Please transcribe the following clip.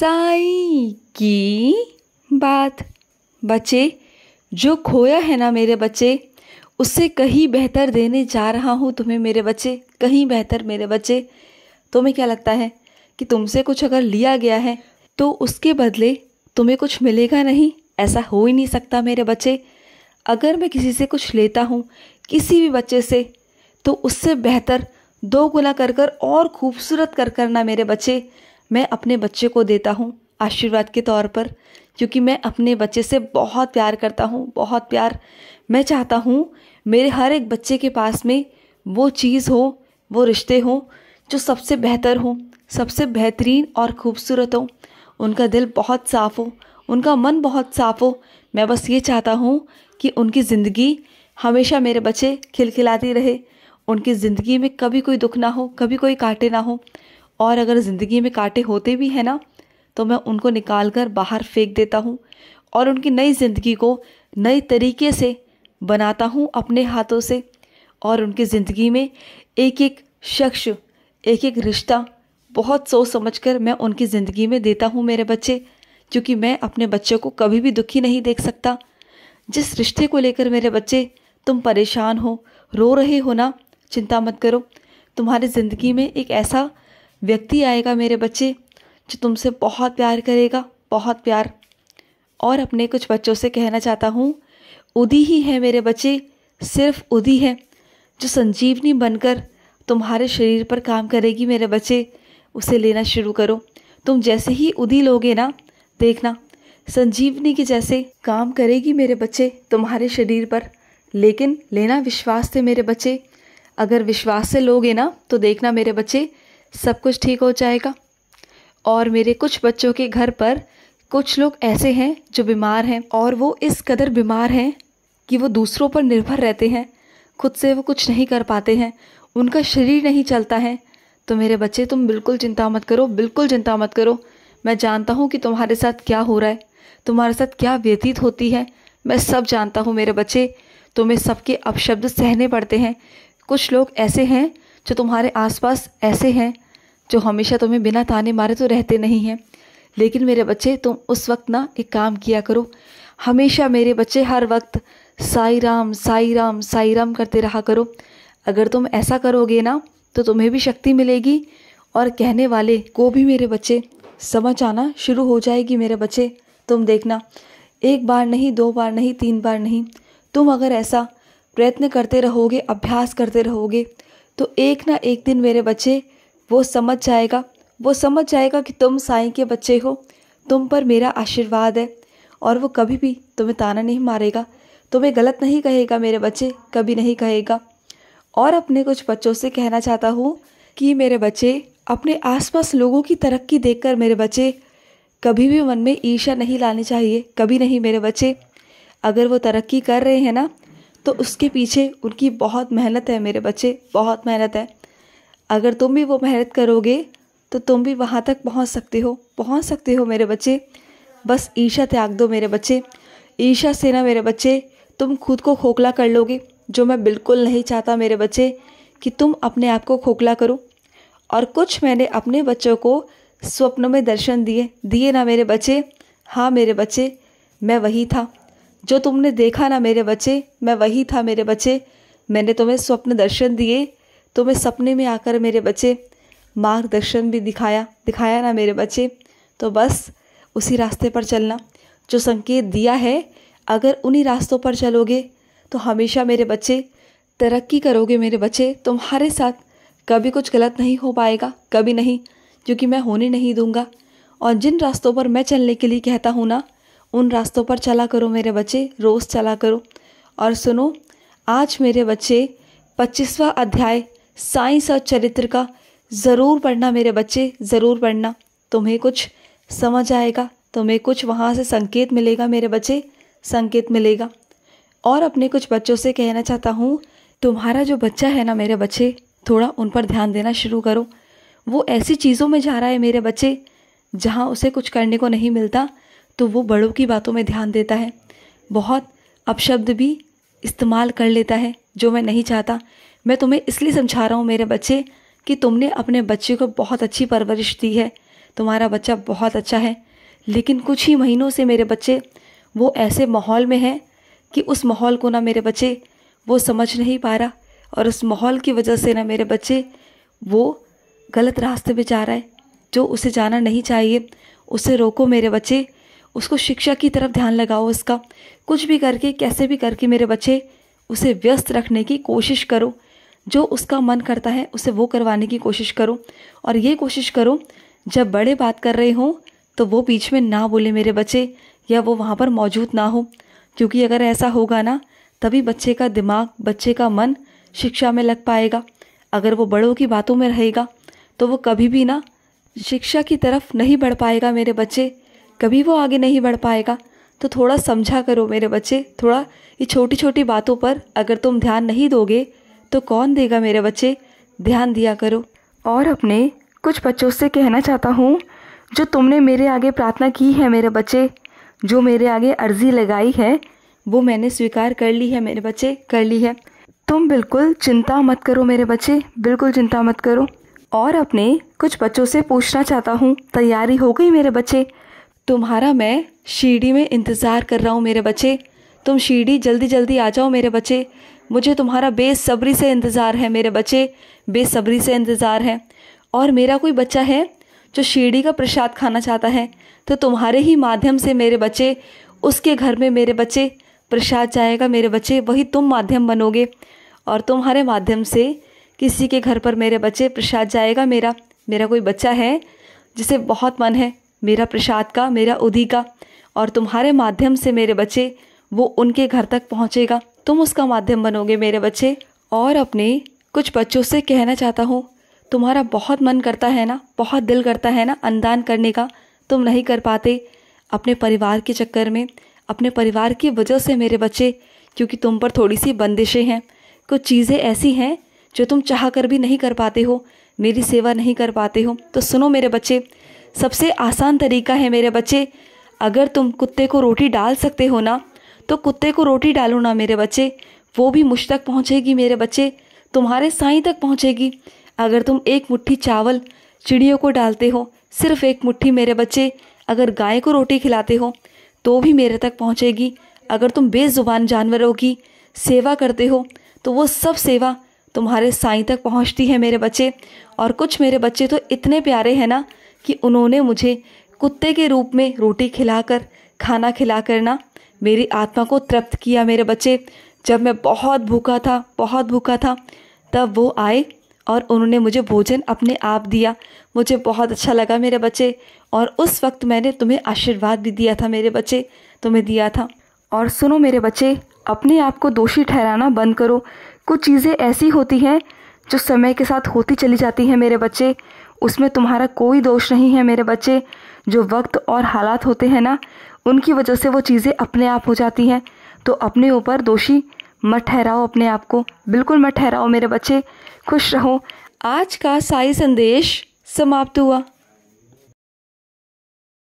साई की बात बच्चे जो खोया है ना मेरे बच्चे उससे कहीं बेहतर देने जा रहा हूँ तुम्हें मेरे बच्चे कहीं बेहतर मेरे बच्चे तुम्हें क्या लगता है कि तुमसे कुछ अगर लिया गया है तो उसके बदले तुम्हें कुछ मिलेगा नहीं ऐसा हो ही नहीं सकता मेरे बच्चे अगर मैं किसी से कुछ लेता हूँ किसी भी बच्चे से तो उससे बेहतर दो गुना कर कर और खूबसूरत कर कर ना मेरे बच्चे मैं अपने बच्चे को देता हूँ आशीर्वाद के तौर पर क्योंकि मैं अपने बच्चे से बहुत प्यार करता हूँ बहुत प्यार मैं चाहता हूँ मेरे हर एक बच्चे के पास में वो चीज़ हो वो रिश्ते हों जो सबसे बेहतर हो सबसे बेहतरीन और खूबसूरत हो उनका दिल बहुत साफ़ हो उनका मन बहुत साफ़ हो मैं बस ये चाहता हूँ कि उनकी ज़िंदगी हमेशा मेरे बच्चे खिलखिलाती रहे उनकी ज़िंदगी में कभी कोई दुख ना हो कभी कोई कांटे ना हो और अगर ज़िंदगी में कांटे होते भी हैं ना तो मैं उनको निकाल कर बाहर फेंक देता हूँ और उनकी नई ज़िंदगी को नए तरीके से बनाता हूँ अपने हाथों से और उनकी ज़िंदगी में एक एक शख्स एक एक रिश्ता बहुत सोच समझ कर मैं उनकी ज़िंदगी में देता हूँ मेरे बच्चे क्योंकि मैं अपने बच्चों को कभी भी दुखी नहीं देख सकता जिस रिश्ते को लेकर मेरे बच्चे तुम परेशान हो रो रहे हो ना चिंता मत करो तुम्हारी ज़िंदगी में एक ऐसा व्यक्ति आएगा मेरे बच्चे जो तुमसे बहुत प्यार करेगा बहुत प्यार और अपने कुछ बच्चों से कहना चाहता हूँ उदी ही है मेरे बच्चे सिर्फ उदी है जो संजीवनी बनकर तुम्हारे शरीर पर काम करेगी मेरे बच्चे उसे लेना शुरू करो तुम जैसे ही उदी लोगे ना देखना संजीवनी के जैसे काम करेगी मेरे बच्चे तुम्हारे शरीर पर लेकिन लेना विश्वास से मेरे बच्चे अगर विश्वास से लोगे ना तो देखना मेरे बच्चे सब कुछ ठीक हो जाएगा और मेरे कुछ बच्चों के घर पर कुछ लोग ऐसे हैं जो बीमार हैं और वो इस कदर बीमार हैं कि वो दूसरों पर निर्भर रहते हैं खुद से वो कुछ नहीं कर पाते हैं उनका शरीर नहीं चलता है तो मेरे बच्चे तुम बिल्कुल चिंता मत करो बिल्कुल चिंता मत करो मैं जानता हूँ कि तुम्हारे साथ क्या हो रहा है तुम्हारे साथ क्या व्यतीत होती है मैं सब जानता हूँ मेरे बच्चे तुम्हें सबके अपशब्द सहने पड़ते हैं कुछ लोग ऐसे हैं जो तुम्हारे आसपास ऐसे हैं जो हमेशा तुम्हें बिना ताने मारे तो रहते नहीं हैं लेकिन मेरे बच्चे तुम उस वक्त ना एक काम किया करो हमेशा मेरे बच्चे हर वक्त साई राम साई राम साई राम करते रहा करो अगर तुम ऐसा करोगे ना तो तुम्हें भी शक्ति मिलेगी और कहने वाले को भी मेरे बच्चे समझ आना शुरू हो जाएगी मेरे बच्चे तुम देखना एक बार नहीं दो बार नहीं तीन बार नहीं तुम अगर ऐसा प्रयत्न करते रहोगे अभ्यास करते रहोगे तो एक ना एक दिन मेरे बच्चे वो समझ जाएगा वो समझ जाएगा कि तुम साईं के बच्चे हो तुम पर मेरा आशीर्वाद है और वो कभी भी तुम्हें ताना नहीं मारेगा तुम्हें गलत नहीं कहेगा मेरे बच्चे कभी नहीं कहेगा और अपने कुछ बच्चों से कहना चाहता हूँ कि मेरे बच्चे अपने आसपास लोगों की तरक्की देखकर मेरे बच्चे कभी भी मन में ईर्षा नहीं लानी चाहिए कभी नहीं मेरे बच्चे अगर वो तरक्की कर रहे हैं ना तो उसके पीछे उनकी बहुत मेहनत है मेरे बच्चे बहुत मेहनत है अगर तुम भी वो मेहनत करोगे तो तुम भी वहाँ तक पहुँच सकते हो पहुँच सकते हो मेरे बच्चे बस ईर्षा त्याग दो मेरे बच्चे ईर्षा से ना मेरे बच्चे तुम खुद को खोखला कर लोगे जो मैं बिल्कुल नहीं चाहता मेरे बच्चे कि तुम अपने आप को खोखला करो और कुछ मैंने अपने बच्चों को स्वप्न में दर्शन दिए दिए ना मेरे बच्चे हाँ मेरे बच्चे मैं वही था जो तुमने देखा ना मेरे बच्चे मैं वही था मेरे बच्चे मैंने तुम्हें स्वप्न दर्शन दिए तुम्हें सपने में आकर मेरे बच्चे मार्गदर्शन भी दिखाया दिखाया ना मेरे बच्चे तो बस उसी रास्ते पर चलना जो संकेत दिया है अगर उन्हीं रास्तों पर चलोगे तो हमेशा मेरे बच्चे तरक्की करोगे मेरे बच्चे तुम्हारे साथ कभी कुछ गलत नहीं हो पाएगा कभी नहीं क्योंकि मैं होने नहीं दूंगा और जिन रास्तों पर मैं चलने के लिए कहता हूँ ना उन रास्तों पर चला करो मेरे बच्चे रोज़ चला करो और सुनो आज मेरे बच्चे पच्चीसवा अध्याय साइंस और चरित्र का ज़रूर पढ़ना मेरे बच्चे ज़रूर पढ़ना तुम्हें कुछ समझ आएगा तुम्हें कुछ वहाँ से संकेत मिलेगा मेरे बच्चे संकेत मिलेगा और अपने कुछ बच्चों से कहना चाहता हूँ तुम्हारा जो बच्चा है ना मेरे बच्चे थोड़ा उन पर ध्यान देना शुरू करो वो ऐसी चीज़ों में जा रहा है मेरे बच्चे जहाँ उसे कुछ करने को नहीं मिलता तो वो बड़ों की बातों में ध्यान देता है बहुत अपशब्द भी इस्तेमाल कर लेता है जो मैं नहीं चाहता मैं तुम्हें इसलिए समझा रहा हूँ मेरे बच्चे कि तुमने अपने बच्चे को बहुत अच्छी परवरिश दी है तुम्हारा बच्चा बहुत अच्छा है लेकिन कुछ ही महीनों से मेरे बच्चे वो ऐसे माहौल में हैं कि उस माहौल को ना मेरे बच्चे वो समझ नहीं पा रहा और उस माहौल की वजह से ना मेरे बच्चे वो गलत रास्ते पे जा रहा है जो उसे जाना नहीं चाहिए उसे रोको मेरे बच्चे उसको शिक्षा की तरफ ध्यान लगाओ उसका कुछ भी करके कैसे भी करके मेरे बच्चे उसे व्यस्त रखने की कोशिश करो जो उसका मन करता है उसे वो करवाने की कोशिश करो और ये कोशिश करो जब बड़े बात कर रहे हों तो वो बीच में ना बोले मेरे बच्चे या वो वहाँ पर मौजूद ना हो क्योंकि अगर ऐसा होगा ना तभी बच्चे का दिमाग बच्चे का मन शिक्षा में लग पाएगा अगर वो बड़ों की बातों में रहेगा तो वो कभी भी ना शिक्षा की तरफ नहीं बढ़ पाएगा मेरे बच्चे कभी वो आगे नहीं बढ़ पाएगा तो थोड़ा समझा करो मेरे बच्चे थोड़ा ये छोटी छोटी बातों पर अगर तुम ध्यान नहीं दोगे तो कौन देगा मेरे बच्चे ध्यान दिया करो और अपने कुछ बच्चों से कहना चाहता हूँ जो तुमने मेरे आगे प्रार्थना की है मेरे बच्चे जो मेरे आगे अर्जी लगाई है वो मैंने स्वीकार कर ली है मेरे बच्चे कर ली है तुम बिल्कुल चिंता मत करो मेरे बच्चे बिल्कुल चिंता मत करो और अपने कुछ बच्चों से पूछना चाहता हूँ तैयारी हो गई मेरे बच्चे तुम्हारा मैं शीढ़ी में इंतज़ार कर रहा हूँ मेरे बच्चे तुम शीढ़ी जल्दी जल्दी आ जाओ मेरे बच्चे मुझे तुम्हारा बेसब्री से इंतज़ार है मेरे बच्चे बेसब्री से इंतज़ार है और मेरा कोई बच्चा है जो शीढ़ी का प्रसाद खाना चाहता है तो तुम्हारे ही माध्यम से मेरे बच्चे उसके घर में मेरे बच्चे प्रसाद जाएगा मेरे बच्चे वही तुम माध्यम बनोगे और तुम्हारे माध्यम से किसी के घर पर मेरे बच्चे प्रसाद जाएगा मेरा मेरा कोई बच्चा है जिसे बहुत मन है मेरा प्रसाद का मेरा उदी का और तुम्हारे माध्यम से मेरे बच्चे वो उनके घर तक पहुँचेगा तुम उसका माध्यम बनोगे मेरे बच्चे और अपने कुछ बच्चों से कहना चाहता हूँ तुम्हारा बहुत मन करता है ना बहुत दिल करता है ना अनदान करने का तुम नहीं कर पाते अपने परिवार के चक्कर में अपने परिवार की वजह से मेरे बच्चे क्योंकि तुम पर थोड़ी सी बंदिशें हैं कुछ चीज़ें ऐसी हैं जो तुम चाह कर भी नहीं कर पाते हो मेरी सेवा नहीं कर पाते हो तो सुनो मेरे बच्चे सबसे आसान तरीका है मेरे बच्चे अगर तुम कुत्ते को रोटी डाल सकते हो ना तो कुत्ते को रोटी डालो ना मेरे बच्चे वो भी मुझ तक पहुँचेगी मेरे बच्चे तुम्हारे साई तक पहुँचेगी अगर तुम एक मुट्ठी चावल चिड़ियों को डालते हो सिर्फ एक मुट्ठी मेरे बच्चे अगर गाय को रोटी खिलाते हो तो भी मेरे तक पहुँचेगी अगर तुम बेजुबान जानवरों की सेवा करते हो तो वो सब सेवा तुम्हारे साई तक पहुँचती है मेरे बच्चे और कुछ मेरे बच्चे तो इतने प्यारे हैं ना कि उन्होंने मुझे कुत्ते के रूप में रोटी खिलाकर खाना खिला करना मेरी आत्मा को तृप्त किया मेरे बच्चे जब मैं बहुत भूखा था बहुत भूखा था तब वो आए और उन्होंने मुझे भोजन अपने आप दिया मुझे बहुत अच्छा लगा मेरे बच्चे और उस वक्त मैंने तुम्हें आशीर्वाद भी दिया था मेरे बच्चे तुम्हें दिया था और सुनो मेरे बच्चे अपने आप को दोषी ठहराना बंद करो कुछ चीज़ें ऐसी होती हैं जो समय के साथ होती चली जाती हैं मेरे बच्चे उसमें तुम्हारा कोई दोष नहीं है मेरे बच्चे जो वक्त और हालात होते हैं ना उनकी वजह से वो चीज़ें अपने आप हो जाती हैं तो अपने ऊपर दोषी मत ठहराओ अपने आप को बिल्कुल मत ठहराओ मेरे बच्चे खुश रहो आज का साई संदेश समाप्त हुआ